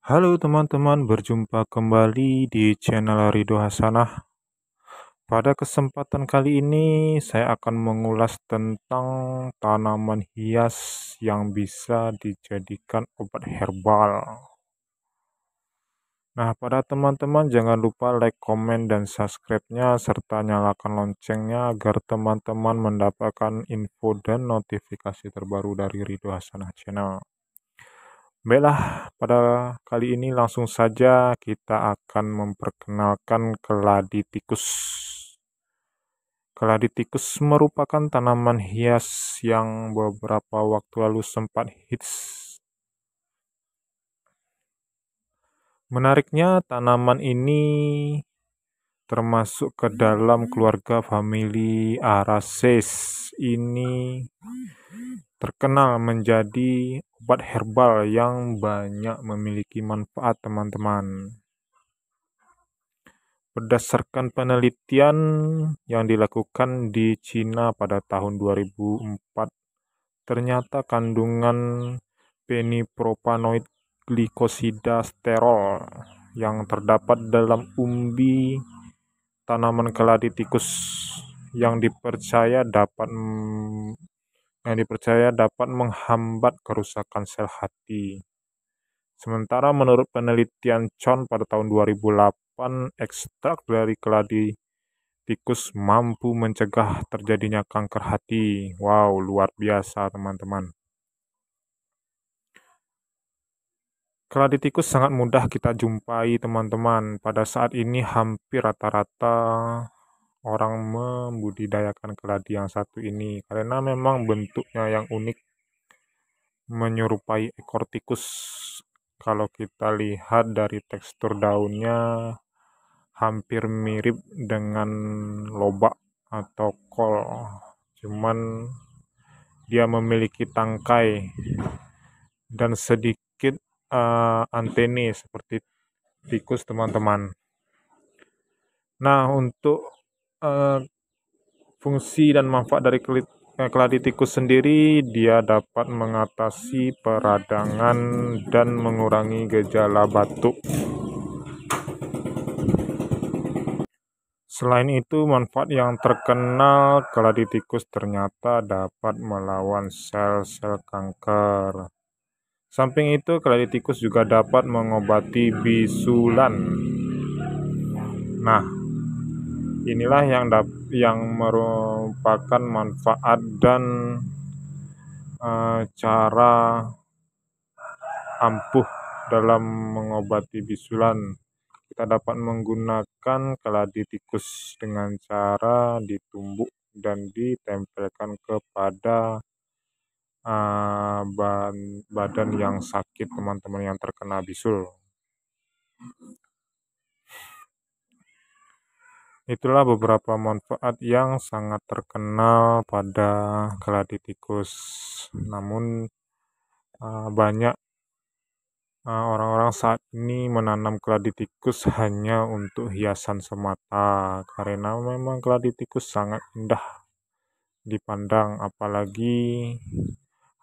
Halo teman-teman, berjumpa kembali di channel Ridho Hasanah. Pada kesempatan kali ini, saya akan mengulas tentang tanaman hias yang bisa dijadikan obat herbal. Nah, pada teman-teman jangan lupa like, komen, dan subscribe-nya, serta nyalakan loncengnya agar teman-teman mendapatkan info dan notifikasi terbaru dari Ridho Hasanah Channel. Baiklah, pada kali ini langsung saja kita akan memperkenalkan keladi tikus. Keladi tikus merupakan tanaman hias yang beberapa waktu lalu sempat hits. Menariknya, tanaman ini termasuk ke dalam keluarga famili Araceae. Ini terkenal menjadi obat herbal yang banyak memiliki manfaat, teman-teman. Berdasarkan penelitian yang dilakukan di Cina pada tahun 2004, ternyata kandungan penipropanoid glikosida sterol yang terdapat dalam umbi tanaman keladi tikus yang dipercaya dapat yang dipercaya dapat menghambat kerusakan sel hati. Sementara menurut penelitian Chon pada tahun 2008, ekstrak dari keladi tikus mampu mencegah terjadinya kanker hati. Wow, luar biasa teman-teman. Keladi tikus sangat mudah kita jumpai teman-teman. Pada saat ini hampir rata-rata orang membudidayakan keladi yang satu ini karena memang bentuknya yang unik menyerupai ekor tikus kalau kita lihat dari tekstur daunnya hampir mirip dengan lobak atau kol cuman dia memiliki tangkai dan sedikit uh, anteni seperti tikus teman-teman nah untuk Eh, fungsi dan manfaat dari eh, keladi tikus sendiri dia dapat mengatasi peradangan dan mengurangi gejala batuk. Selain itu, manfaat yang terkenal keladi tikus ternyata dapat melawan sel-sel kanker. Samping itu, keladi tikus juga dapat mengobati bisulan. Nah, Inilah yang yang merupakan manfaat dan e, cara ampuh dalam mengobati bisulan. Kita dapat menggunakan keladi tikus dengan cara ditumbuk dan ditempelkan kepada eh, badan yang sakit teman-teman yang terkena bisul. Itulah beberapa manfaat yang sangat terkenal pada keladi tikus. Namun eh, banyak eh, orang-orang saat ini menanam keladi tikus hanya untuk hiasan semata karena memang keladi tikus sangat indah dipandang apalagi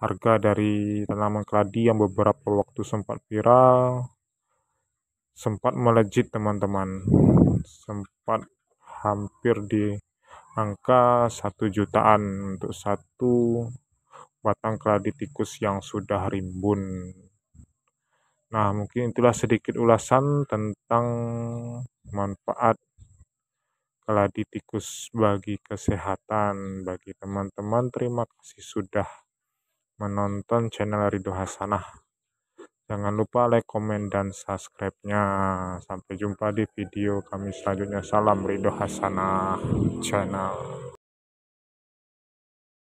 harga dari tanaman keladi yang beberapa waktu sempat viral sempat melejit teman-teman sempat hampir di angka satu jutaan untuk satu batang keladi tikus yang sudah rimbun. Nah, mungkin itulah sedikit ulasan tentang manfaat keladi tikus bagi kesehatan bagi teman-teman. Terima kasih sudah menonton channel Ridho Hasanah. Jangan lupa like, komen, dan subscribe-nya. Sampai jumpa di video kami selanjutnya. Salam Ridho Hasanah Channel.